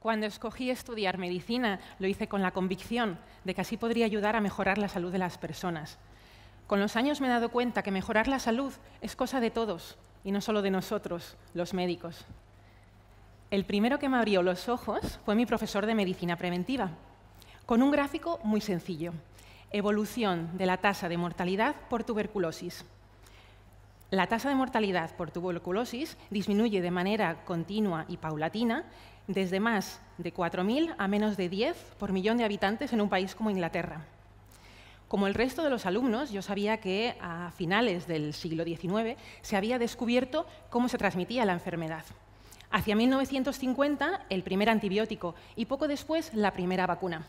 Cuando escogí estudiar medicina, lo hice con la convicción de que así podría ayudar a mejorar la salud de las personas. Con los años me he dado cuenta que mejorar la salud es cosa de todos y no solo de nosotros, los médicos. El primero que me abrió los ojos fue mi profesor de medicina preventiva, con un gráfico muy sencillo, evolución de la tasa de mortalidad por tuberculosis. La tasa de mortalidad por tuberculosis disminuye de manera continua y paulatina desde más de 4.000 a menos de 10 por millón de habitantes en un país como Inglaterra. Como el resto de los alumnos, yo sabía que a finales del siglo XIX se había descubierto cómo se transmitía la enfermedad. Hacia 1950, el primer antibiótico y poco después la primera vacuna.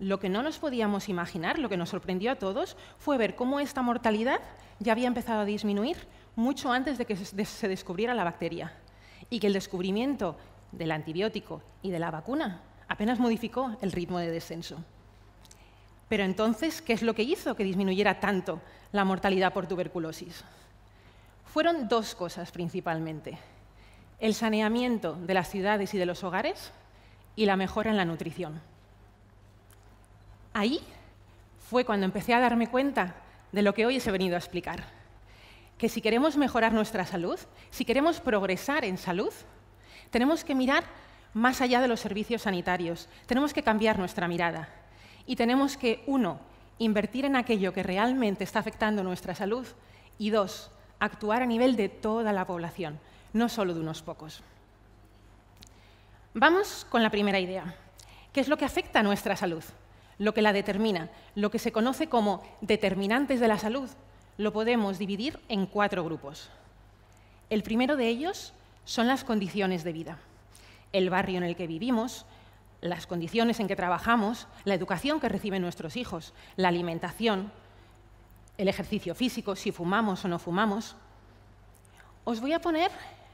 Lo que no nos podíamos imaginar, lo que nos sorprendió a todos, fue ver cómo esta mortalidad ya había empezado a disminuir mucho antes de que se descubriera la bacteria y que el descubrimiento del antibiótico y de la vacuna apenas modificó el ritmo de descenso. Pero entonces, ¿qué es lo que hizo que disminuyera tanto la mortalidad por tuberculosis? Fueron dos cosas principalmente. El saneamiento de las ciudades y de los hogares y la mejora en la nutrición. Ahí fue cuando empecé a darme cuenta de lo que hoy os he venido a explicar. Que si queremos mejorar nuestra salud, si queremos progresar en salud, tenemos que mirar más allá de los servicios sanitarios. Tenemos que cambiar nuestra mirada. Y tenemos que, uno, invertir en aquello que realmente está afectando nuestra salud y, dos, actuar a nivel de toda la población, no solo de unos pocos. Vamos con la primera idea. ¿Qué es lo que afecta a nuestra salud? Lo que la determina, lo que se conoce como determinantes de la salud, lo podemos dividir en cuatro grupos. El primero de ellos son las condiciones de vida, el barrio en el que vivimos, las condiciones en que trabajamos, la educación que reciben nuestros hijos, la alimentación, el ejercicio físico, si fumamos o no fumamos. Os voy a poner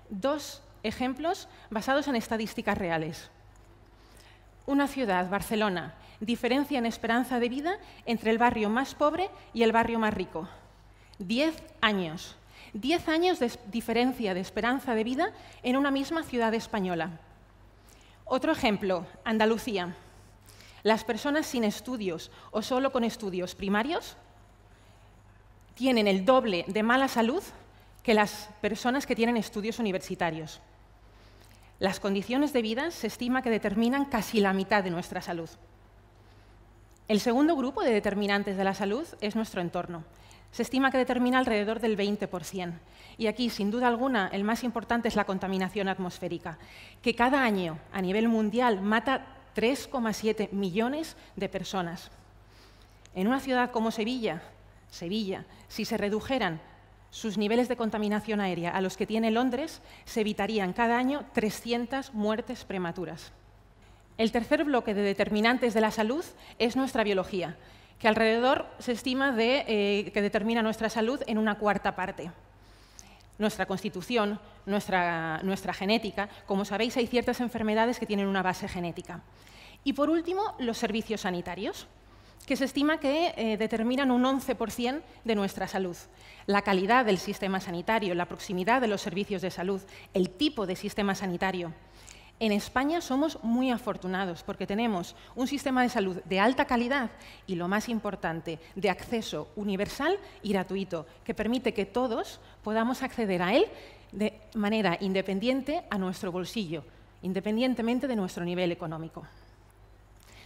dos ejemplos basados en estadísticas reales. Una ciudad, Barcelona, diferencia en esperanza de vida entre el barrio más pobre y el barrio más rico. Diez años. Diez años de diferencia de esperanza de vida en una misma ciudad española. Otro ejemplo, Andalucía. Las personas sin estudios o solo con estudios primarios tienen el doble de mala salud que las personas que tienen estudios universitarios. Las condiciones de vida se estima que determinan casi la mitad de nuestra salud. El segundo grupo de determinantes de la salud es nuestro entorno, se estima que determina alrededor del 20%. Y aquí, sin duda alguna, el más importante es la contaminación atmosférica, que cada año a nivel mundial mata 3,7 millones de personas. En una ciudad como Sevilla, Sevilla, si se redujeran sus niveles de contaminación aérea a los que tiene Londres, se evitarían cada año 300 muertes prematuras. El tercer bloque de determinantes de la salud es nuestra biología, que alrededor se estima eh, que determina nuestra salud en una cuarta parte. Nuestra constitución, nuestra, nuestra genética, como sabéis hay ciertas enfermedades que tienen una base genética. Y por último, los servicios sanitarios, que se estima que eh, determinan un 11% de nuestra salud. La calidad del sistema sanitario, la proximidad de los servicios de salud, el tipo de sistema sanitario, en España somos muy afortunados porque tenemos un sistema de salud de alta calidad y, lo más importante, de acceso universal y gratuito, que permite que todos podamos acceder a él de manera independiente a nuestro bolsillo, independientemente de nuestro nivel económico.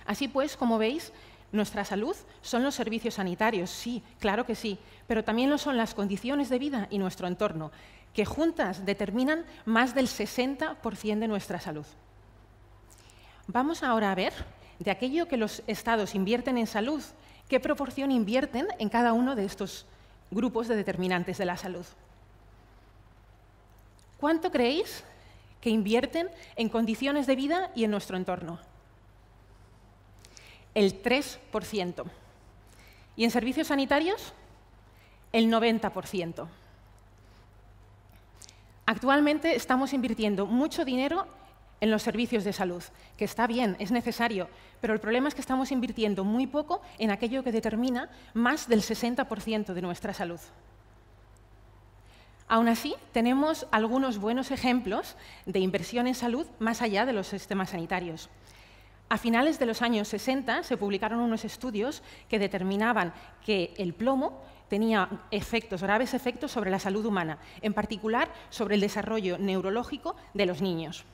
Así pues, como veis, nuestra salud son los servicios sanitarios, sí, claro que sí, pero también lo son las condiciones de vida y nuestro entorno, que juntas determinan más del 60% de nuestra salud. Vamos ahora a ver de aquello que los estados invierten en salud, qué proporción invierten en cada uno de estos grupos de determinantes de la salud. ¿Cuánto creéis que invierten en condiciones de vida y en nuestro entorno? el 3%. Y en servicios sanitarios, el 90%. Actualmente estamos invirtiendo mucho dinero en los servicios de salud, que está bien, es necesario, pero el problema es que estamos invirtiendo muy poco en aquello que determina más del 60% de nuestra salud. Aún así, tenemos algunos buenos ejemplos de inversión en salud más allá de los sistemas sanitarios. A finales de los años 60 se publicaron unos estudios que determinaban que el plomo tenía efectos, graves efectos sobre la salud humana, en particular sobre el desarrollo neurológico de los niños.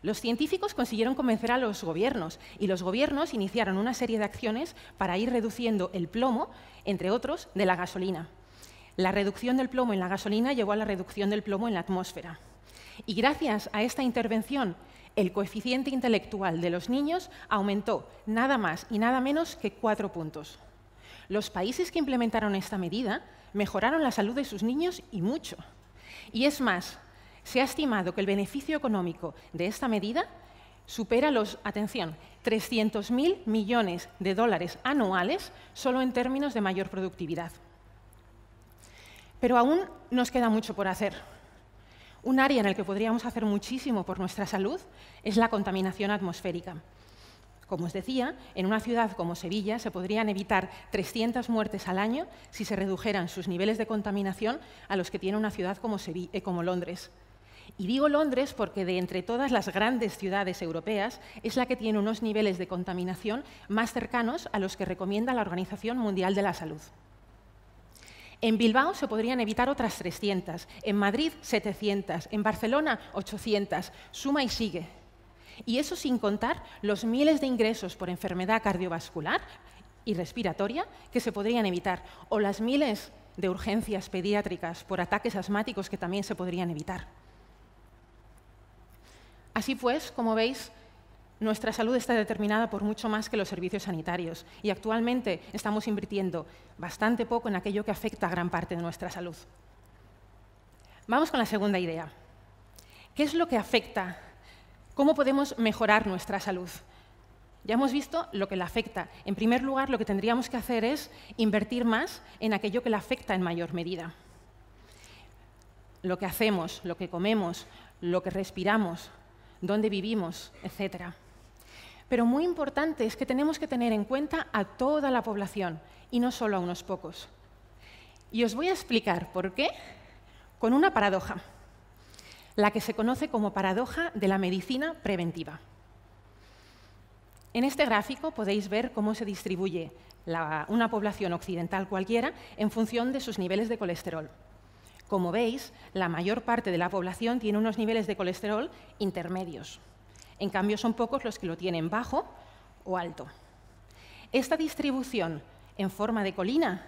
Los científicos consiguieron convencer a los gobiernos y los gobiernos iniciaron una serie de acciones para ir reduciendo el plomo, entre otros, de la gasolina. La reducción del plomo en la gasolina llevó a la reducción del plomo en la atmósfera. Y gracias a esta intervención el coeficiente intelectual de los niños aumentó nada más y nada menos que cuatro puntos. Los países que implementaron esta medida mejoraron la salud de sus niños y mucho. Y es más, se ha estimado que el beneficio económico de esta medida supera los, atención, 300.000 millones de dólares anuales solo en términos de mayor productividad. Pero aún nos queda mucho por hacer. Un área en el que podríamos hacer muchísimo por nuestra salud es la contaminación atmosférica. Como os decía, en una ciudad como Sevilla se podrían evitar 300 muertes al año si se redujeran sus niveles de contaminación a los que tiene una ciudad como, eh, como Londres. Y digo Londres porque de entre todas las grandes ciudades europeas es la que tiene unos niveles de contaminación más cercanos a los que recomienda la Organización Mundial de la Salud. En Bilbao se podrían evitar otras 300, en Madrid 700, en Barcelona 800, suma y sigue. Y eso sin contar los miles de ingresos por enfermedad cardiovascular y respiratoria que se podrían evitar, o las miles de urgencias pediátricas por ataques asmáticos que también se podrían evitar. Así pues, como veis, nuestra salud está determinada por mucho más que los servicios sanitarios y actualmente estamos invirtiendo bastante poco en aquello que afecta a gran parte de nuestra salud. Vamos con la segunda idea. ¿Qué es lo que afecta? ¿Cómo podemos mejorar nuestra salud? Ya hemos visto lo que la afecta. En primer lugar, lo que tendríamos que hacer es invertir más en aquello que la afecta en mayor medida. Lo que hacemos, lo que comemos, lo que respiramos, dónde vivimos, etcétera. Pero muy importante es que tenemos que tener en cuenta a toda la población y no solo a unos pocos. Y os voy a explicar por qué con una paradoja, la que se conoce como paradoja de la medicina preventiva. En este gráfico podéis ver cómo se distribuye una población occidental cualquiera en función de sus niveles de colesterol. Como veis, la mayor parte de la población tiene unos niveles de colesterol intermedios. En cambio, son pocos los que lo tienen bajo o alto. Esta distribución en forma de colina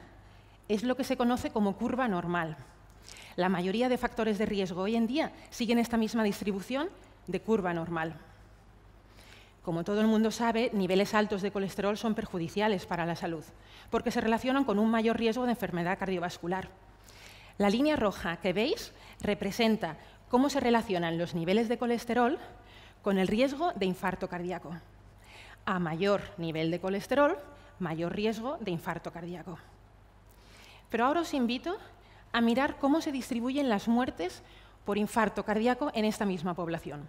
es lo que se conoce como curva normal. La mayoría de factores de riesgo hoy en día siguen esta misma distribución de curva normal. Como todo el mundo sabe, niveles altos de colesterol son perjudiciales para la salud, porque se relacionan con un mayor riesgo de enfermedad cardiovascular. La línea roja que veis representa cómo se relacionan los niveles de colesterol con el riesgo de infarto cardíaco. A mayor nivel de colesterol, mayor riesgo de infarto cardíaco. Pero ahora os invito a mirar cómo se distribuyen las muertes por infarto cardíaco en esta misma población.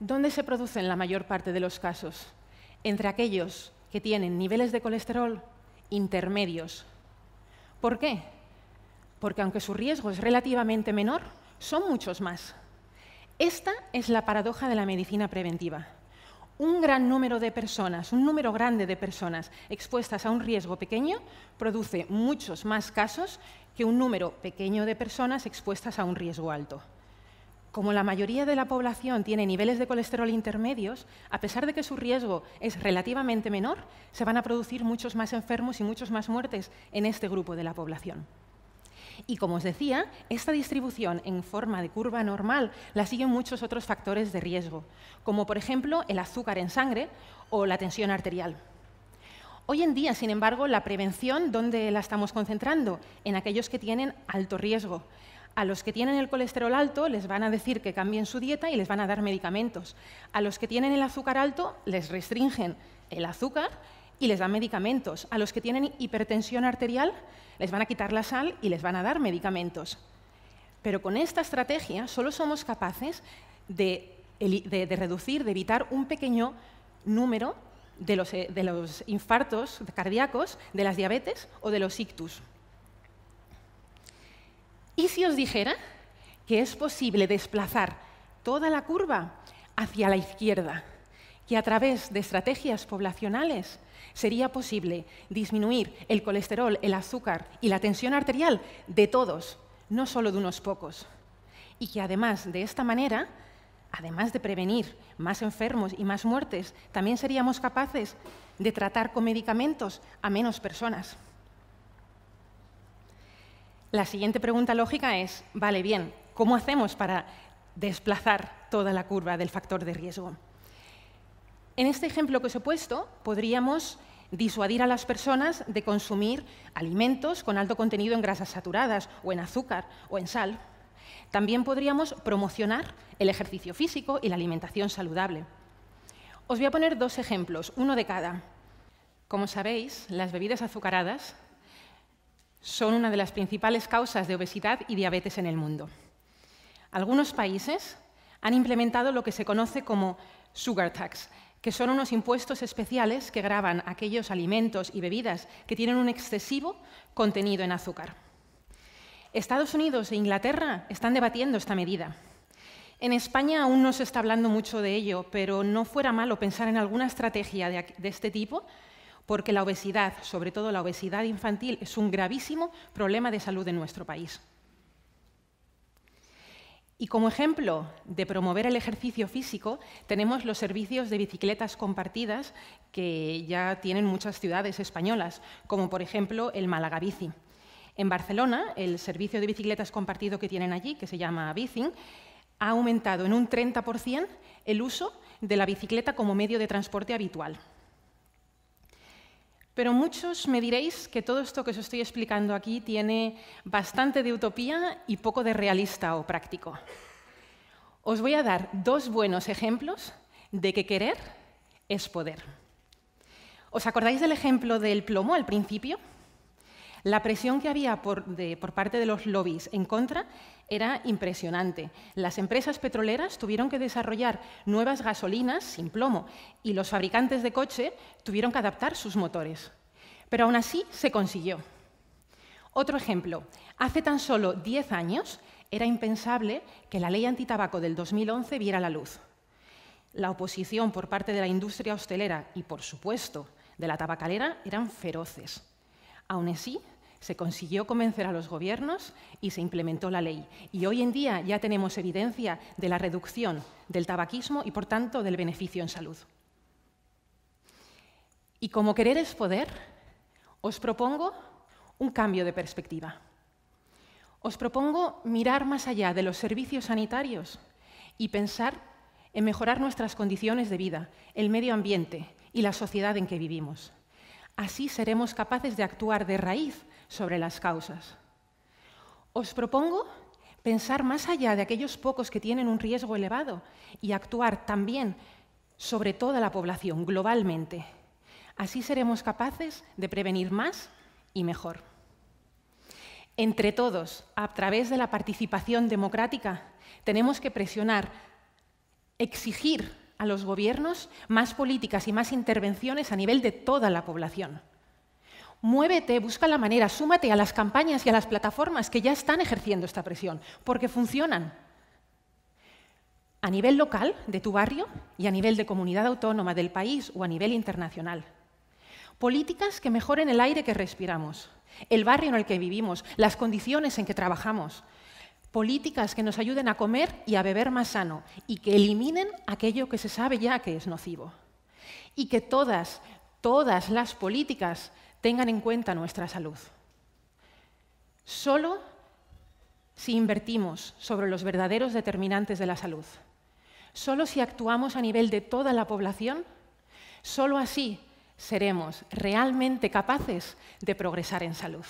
¿Dónde se producen la mayor parte de los casos? Entre aquellos que tienen niveles de colesterol intermedios. ¿Por qué? Porque aunque su riesgo es relativamente menor, son muchos más. Esta es la paradoja de la medicina preventiva. Un gran número de personas, un número grande de personas expuestas a un riesgo pequeño produce muchos más casos que un número pequeño de personas expuestas a un riesgo alto. Como la mayoría de la población tiene niveles de colesterol intermedios, a pesar de que su riesgo es relativamente menor, se van a producir muchos más enfermos y muchos más muertes en este grupo de la población. Y como os decía, esta distribución en forma de curva normal la siguen muchos otros factores de riesgo, como por ejemplo el azúcar en sangre o la tensión arterial. Hoy en día, sin embargo, la prevención, ¿dónde la estamos concentrando? En aquellos que tienen alto riesgo. A los que tienen el colesterol alto les van a decir que cambien su dieta y les van a dar medicamentos. A los que tienen el azúcar alto les restringen el azúcar y les dan medicamentos. A los que tienen hipertensión arterial les van a quitar la sal y les van a dar medicamentos. Pero con esta estrategia solo somos capaces de, reducir, de evitar un pequeño número eh, de los infartos cardíacos, de las diabetes o de los ictus. ¿Y si os dijera que es posible desplazar toda la curva hacia la izquierda? que a través de estrategias poblacionales sería posible disminuir el colesterol, el azúcar y la tensión arterial de todos, no solo de unos pocos. Y que además de esta manera, además de prevenir más enfermos y más muertes, también seríamos capaces de tratar con medicamentos a menos personas. La siguiente pregunta lógica es, vale, bien, ¿cómo hacemos para desplazar toda la curva del factor de riesgo? en este ejemplo que os he puesto, podríamos disuadir a las personas de consumir alimentos con alto contenido en grasas saturadas o en azúcar o en sal. También podríamos promocionar el ejercicio físico y la alimentación saludable. Os voy a poner dos ejemplos, uno de cada. Como sabéis, las bebidas azucaradas son una de las principales causas de obesidad y diabetes en el mundo. Algunos países han implementado lo que se conoce como sugar tax, que son unos impuestos especiales que graban aquellos alimentos y bebidas que tienen un excesivo contenido en azúcar. Estados Unidos e Inglaterra están debatiendo esta medida. En España aún no se está hablando mucho de ello, pero no fuera malo pensar en alguna estrategia de, este tipo, porque la obesidad, sobre todo la obesidad infantil, es un gravísimo problema de salud en nuestro país. Y como ejemplo de promover el ejercicio físico, tenemos los servicios de bicicletas compartidas que ya tienen muchas ciudades españolas, como por ejemplo el Málaga Bici. En Barcelona, el servicio de bicicletas compartido que tienen allí, que se llama Bicing, ha aumentado en un 30% el uso de la bicicleta como medio de transporte habitual. Pero muchos me diréis que todo esto que os estoy explicando aquí tiene bastante de utopía y poco de realista o práctico. Os voy a dar dos buenos ejemplos de que querer es poder. ¿Os acordáis del ejemplo del plomo al principio? La presión que había por, parte de los lobbies en contra era impresionante. Las empresas petroleras tuvieron que desarrollar nuevas gasolinas sin plomo y los fabricantes de coche tuvieron que adaptar sus motores. Pero aún así se consiguió. Otro ejemplo. Hace tan solo 10 años era impensable que la ley antitabaco del 2011 viera la luz. La oposición por parte de la industria hostelera y, por supuesto, de la tabacalera eran feroces. Aún así, se consiguió convencer a los gobiernos y se implementó la ley. Y hoy en día ya tenemos evidencia de la reducción del tabaquismo y, por tanto, del beneficio en salud. Y como querer es poder, os propongo un cambio de perspectiva. Os propongo mirar más allá de los servicios sanitarios y pensar en mejorar nuestras condiciones de vida, el medio ambiente y la sociedad en que vivimos. Así seremos capaces de actuar de raíz sobre las causas. Os propongo pensar más allá de aquellos pocos que tienen un riesgo elevado y actuar también sobre toda la población, globalmente. Así seremos capaces de prevenir más y mejor. Entre todos, a través de la participación democrática, tenemos que presionar, exigir a los gobiernos más políticas y más intervenciones a nivel de toda la población Muévete, busca la manera, súmate a las campañas y a las plataformas que ya están ejerciendo esta presión, porque funcionan. A nivel local, de tu barrio, y a nivel de comunidad autónoma del país o a nivel internacional. Políticas que mejoren el aire que respiramos, el barrio en el que vivimos, las condiciones en que trabajamos. Políticas que nos ayuden a comer y a beber más sano y que eliminen aquello que se sabe ya que es nocivo. Y que todas, todas las políticas tengan en cuenta nuestra salud. Solo si invertimos sobre los verdaderos determinantes de la salud, solo si actuamos a nivel de toda la población, solo así seremos realmente capaces de progresar en salud.